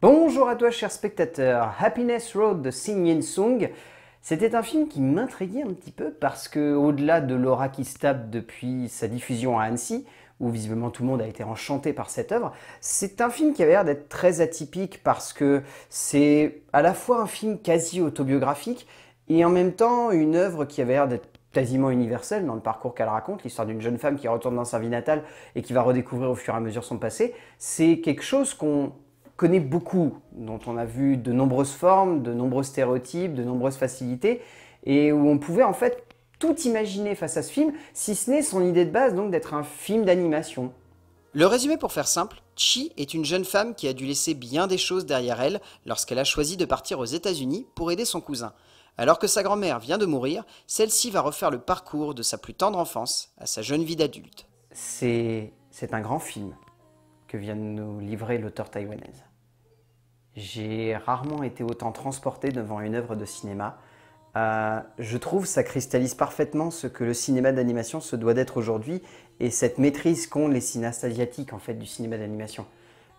Bonjour à toi chers spectateurs, Happiness Road de Xin Yin Sung, c'était un film qui m'intriguait un petit peu parce que au-delà de l'aura qui se tape depuis sa diffusion à Annecy, où visiblement tout le monde a été enchanté par cette œuvre, c'est un film qui avait l'air d'être très atypique parce que c'est à la fois un film quasi autobiographique et en même temps une œuvre qui avait l'air d'être quasiment universelle dans le parcours qu'elle raconte, l'histoire d'une jeune femme qui retourne dans sa vie natale et qui va redécouvrir au fur et à mesure son passé, c'est quelque chose qu'on connaît beaucoup, dont on a vu de nombreuses formes, de nombreux stéréotypes, de nombreuses facilités, et où on pouvait en fait tout imaginer face à ce film, si ce n'est son idée de base donc d'être un film d'animation. Le résumé pour faire simple, Chi est une jeune femme qui a dû laisser bien des choses derrière elle lorsqu'elle a choisi de partir aux États-Unis pour aider son cousin. Alors que sa grand-mère vient de mourir, celle-ci va refaire le parcours de sa plus tendre enfance à sa jeune vie d'adulte. C'est un grand film que vient de nous livrer l'auteur taïwanaise. J'ai rarement été autant transporté devant une œuvre de cinéma. Euh, je trouve ça cristallise parfaitement ce que le cinéma d'animation se doit d'être aujourd'hui et cette maîtrise qu'ont les cinéastes asiatiques en fait du cinéma d'animation.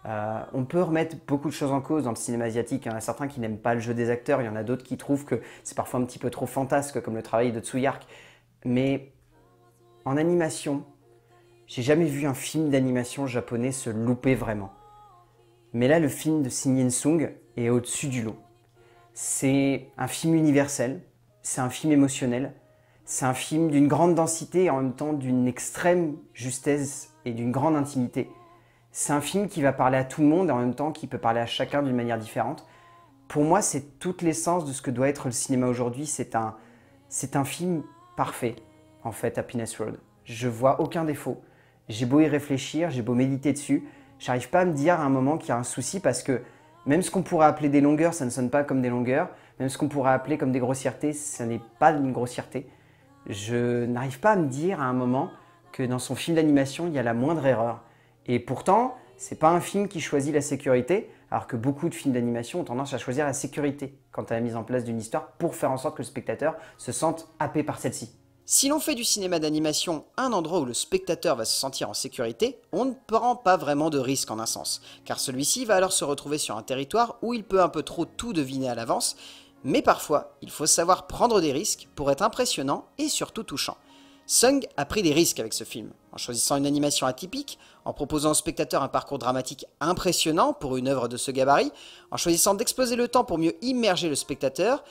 Euh, on peut remettre beaucoup de choses en cause dans le cinéma asiatique. Il y en a certains qui n'aiment pas le jeu des acteurs, il y en a d'autres qui trouvent que c'est parfois un petit peu trop fantasque, comme le travail de Tsuyark. Mais en animation, j'ai jamais vu un film d'animation japonais se louper vraiment. Mais là, le film de Sing Yin Sung est au-dessus du lot. C'est un film universel, c'est un film émotionnel, c'est un film d'une grande densité et en même temps d'une extrême justesse et d'une grande intimité. C'est un film qui va parler à tout le monde et en même temps qui peut parler à chacun d'une manière différente. Pour moi, c'est toute l'essence de ce que doit être le cinéma aujourd'hui. C'est un, film parfait, en fait, Happiness World. Je vois aucun défaut. J'ai beau y réfléchir, j'ai beau méditer dessus, J'arrive pas à me dire à un moment qu'il y a un souci parce que même ce qu'on pourrait appeler des longueurs, ça ne sonne pas comme des longueurs. Même ce qu'on pourrait appeler comme des grossièretés, ça n'est pas une grossièreté. Je n'arrive pas à me dire à un moment que dans son film d'animation, il y a la moindre erreur. Et pourtant, n'est pas un film qui choisit la sécurité, alors que beaucoup de films d'animation ont tendance à choisir la sécurité quant à la mise en place d'une histoire pour faire en sorte que le spectateur se sente happé par celle-ci. Si l'on fait du cinéma d'animation un endroit où le spectateur va se sentir en sécurité, on ne prend pas vraiment de risques en un sens, car celui-ci va alors se retrouver sur un territoire où il peut un peu trop tout deviner à l'avance, mais parfois, il faut savoir prendre des risques pour être impressionnant et surtout touchant. Sung a pris des risques avec ce film, en choisissant une animation atypique, en proposant au spectateur un parcours dramatique impressionnant pour une œuvre de ce gabarit, en choisissant d'exposer le temps pour mieux immerger le spectateur,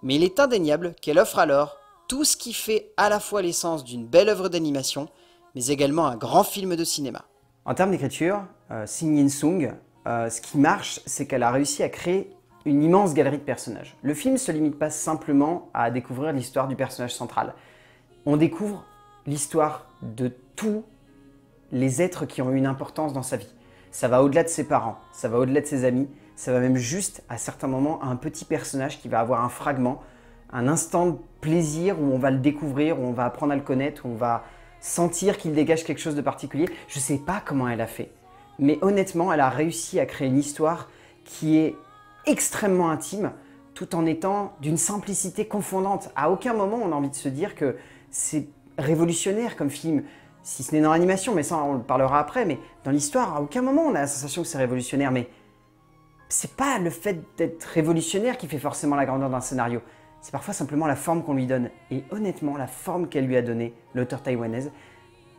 mais il est indéniable qu'elle offre alors tout ce qui fait à la fois l'essence d'une belle œuvre d'animation, mais également un grand film de cinéma. En termes d'écriture, euh, Sing Yin Sung, euh, ce qui marche, c'est qu'elle a réussi à créer une immense galerie de personnages. Le film ne se limite pas simplement à découvrir l'histoire du personnage central. On découvre l'histoire de tous les êtres qui ont eu une importance dans sa vie. Ça va au-delà de ses parents, ça va au-delà de ses amis, ça va même juste à certains moments à un petit personnage qui va avoir un fragment un instant de plaisir où on va le découvrir, où on va apprendre à le connaître, où on va sentir qu'il dégage quelque chose de particulier. Je ne sais pas comment elle a fait, mais honnêtement, elle a réussi à créer une histoire qui est extrêmement intime, tout en étant d'une simplicité confondante. À aucun moment on a envie de se dire que c'est révolutionnaire comme film, si ce n'est dans l'animation, mais ça on le parlera après, mais dans l'histoire, à aucun moment on a la sensation que c'est révolutionnaire, mais c'est pas le fait d'être révolutionnaire qui fait forcément la grandeur d'un scénario, c'est parfois simplement la forme qu'on lui donne. Et honnêtement, la forme qu'elle lui a donnée, l'auteur taïwanaise,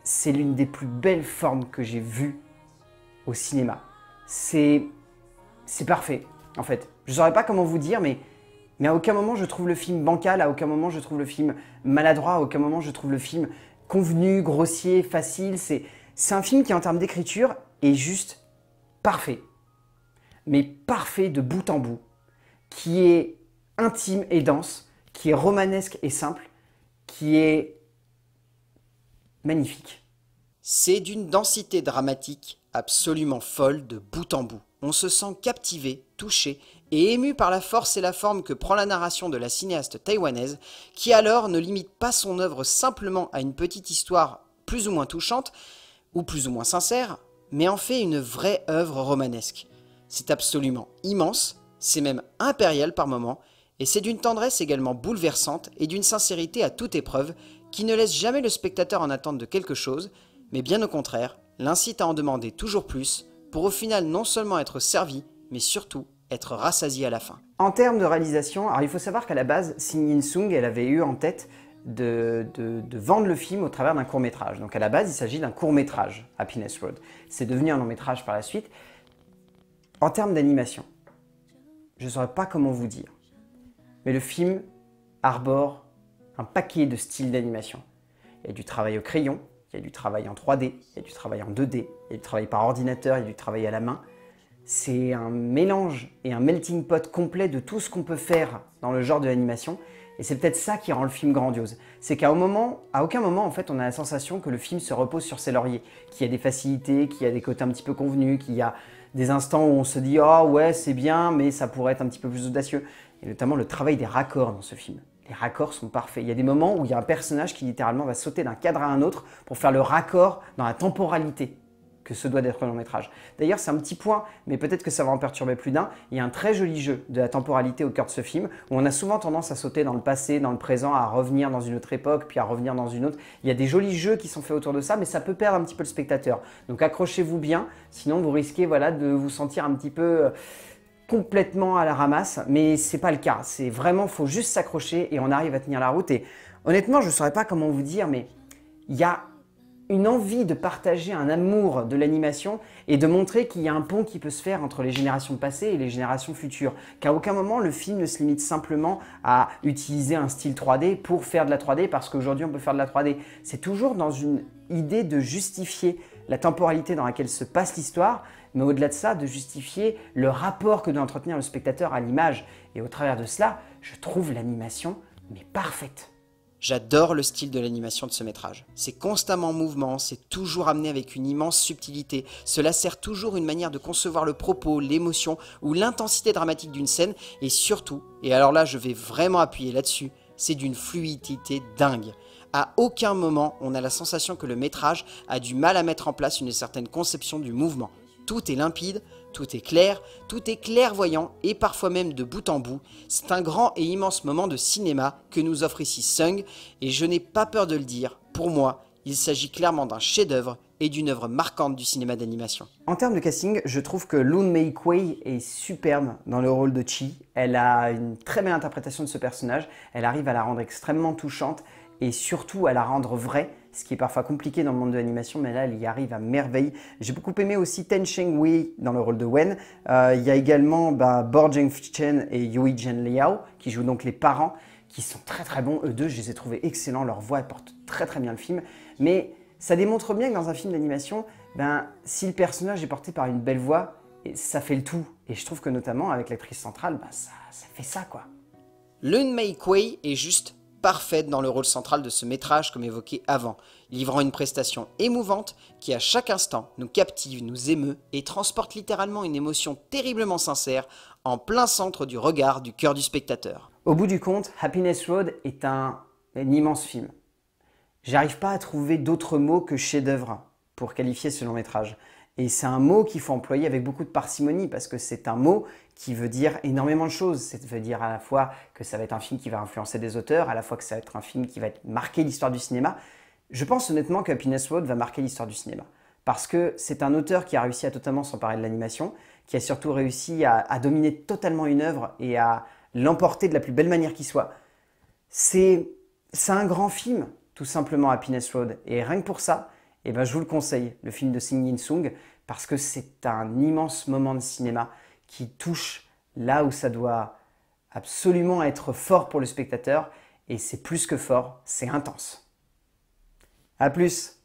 c'est l'une des plus belles formes que j'ai vues au cinéma. C'est. C'est parfait, en fait. Je saurais pas comment vous dire, mais. Mais à aucun moment je trouve le film bancal, à aucun moment je trouve le film maladroit, à aucun moment je trouve le film convenu, grossier, facile. C'est, c'est un film qui, en termes d'écriture, est juste parfait. Mais parfait de bout en bout. Qui est intime et dense, qui est romanesque et simple, qui est magnifique. C'est d'une densité dramatique absolument folle de bout en bout. On se sent captivé, touché et ému par la force et la forme que prend la narration de la cinéaste taïwanaise, qui alors ne limite pas son œuvre simplement à une petite histoire plus ou moins touchante, ou plus ou moins sincère, mais en fait une vraie œuvre romanesque. C'est absolument immense, c'est même impérial par moments, et c'est d'une tendresse également bouleversante et d'une sincérité à toute épreuve qui ne laisse jamais le spectateur en attente de quelque chose, mais bien au contraire, l'incite à en demander toujours plus pour au final non seulement être servi, mais surtout être rassasié à la fin. En termes de réalisation, alors il faut savoir qu'à la base, Sing yin Sung, elle avait eu en tête de, de vendre le film au travers d'un court métrage. Donc à la base, il s'agit d'un court métrage, Happiness Road. C'est devenu un long métrage par la suite. En termes d'animation, je ne saurais pas comment vous dire. Mais le film arbore un paquet de styles d'animation. Il y a du travail au crayon, il y a du travail en 3D, il y a du travail en 2D, il y a du travail par ordinateur, il y a du travail à la main. C'est un mélange et un melting pot complet de tout ce qu'on peut faire dans le genre de l'animation. Et c'est peut-être ça qui rend le film grandiose. C'est qu'à moment, à aucun moment, en fait, on a la sensation que le film se repose sur ses lauriers, qu'il y a des facilités, qu'il y a des côtés un petit peu convenus, qu'il y a des instants où on se dit Ah ouais, c'est bien, mais ça pourrait être un petit peu plus audacieux. Et notamment le travail des raccords dans ce film. Les raccords sont parfaits. Il y a des moments où il y a un personnage qui littéralement va sauter d'un cadre à un autre pour faire le raccord dans la temporalité que ce doit être un long métrage. D'ailleurs, c'est un petit point, mais peut-être que ça va en perturber plus d'un. Il y a un très joli jeu de la temporalité au cœur de ce film, où on a souvent tendance à sauter dans le passé, dans le présent, à revenir dans une autre époque, puis à revenir dans une autre. Il y a des jolis jeux qui sont faits autour de ça, mais ça peut perdre un petit peu le spectateur. Donc accrochez-vous bien, sinon vous risquez voilà, de vous sentir un petit peu euh, complètement à la ramasse, mais c'est pas le cas. C'est vraiment, faut juste s'accrocher et on arrive à tenir la route. Et honnêtement, je ne saurais pas comment vous dire, mais il y a une envie de partager un amour de l'animation et de montrer qu'il y a un pont qui peut se faire entre les générations passées et les générations futures. Qu'à aucun moment le film ne se limite simplement à utiliser un style 3D pour faire de la 3D parce qu'aujourd'hui on peut faire de la 3D. C'est toujours dans une idée de justifier la temporalité dans laquelle se passe l'histoire, mais au-delà de ça, de justifier le rapport que doit entretenir le spectateur à l'image. Et au travers de cela, je trouve l'animation mais parfaite. J'adore le style de l'animation de ce métrage. C'est constamment en mouvement, c'est toujours amené avec une immense subtilité. Cela sert toujours une manière de concevoir le propos, l'émotion ou l'intensité dramatique d'une scène et surtout, et alors là je vais vraiment appuyer là-dessus, c'est d'une fluidité dingue. À aucun moment on a la sensation que le métrage a du mal à mettre en place une certaine conception du mouvement. Tout est limpide, tout est clair, tout est clairvoyant et parfois même de bout en bout. C'est un grand et immense moment de cinéma que nous offre ici Sung et je n'ai pas peur de le dire, pour moi, il s'agit clairement d'un chef-d'œuvre et d'une œuvre marquante du cinéma d'animation. En termes de casting, je trouve que Loon Mei Kuei est superbe dans le rôle de Chi. Elle a une très belle interprétation de ce personnage, elle arrive à la rendre extrêmement touchante et surtout à la rendre vraie ce qui est parfois compliqué dans le monde de l'animation, mais là, elle y arrive à merveille. J'ai beaucoup aimé aussi Ten Wei dans le rôle de Wen. Euh, il y a également bah, ben, Bo Chen et Yui Jen Liao, qui jouent donc les parents, qui sont très très bons. Eux deux, je les ai trouvés excellents, leur voix porte très très bien le film. Mais ça démontre bien que dans un film d'animation, ben, si le personnage est porté par une belle voix, ça fait le tout. Et je trouve que notamment avec l'actrice centrale, ben, ça, fait ça quoi. Lun Mei est juste parfaite dans le rôle central de ce métrage comme évoqué avant, livrant une prestation émouvante qui à chaque instant nous captive, nous émeut et transporte littéralement une émotion terriblement sincère en plein centre du regard du cœur du spectateur. Au bout du compte, Happiness Road est un, immense film. J'arrive pas à trouver d'autres mots que chef-d'œuvre pour qualifier ce long métrage. Et c'est un mot qu'il faut employer avec beaucoup de parcimonie parce que c'est un mot qui veut dire énormément de choses. Ça veut dire à la fois que ça va être un film qui va influencer des auteurs, à la fois que ça va être un film qui va marquer l'histoire du cinéma. Je pense honnêtement que Happiness Road va marquer l'histoire du cinéma parce que c'est un auteur qui a réussi à totalement s'emparer de l'animation, qui a surtout réussi à, dominer totalement une œuvre et à l'emporter de la plus belle manière qui soit. C'est un grand film, tout simplement, Happiness Road. Et rien que pour ça, et eh bien je vous le conseille, le film de Sing Yin Sung, parce que c'est un immense moment de cinéma qui touche là où ça doit absolument être fort pour le spectateur, et c'est plus que fort, c'est intense. A plus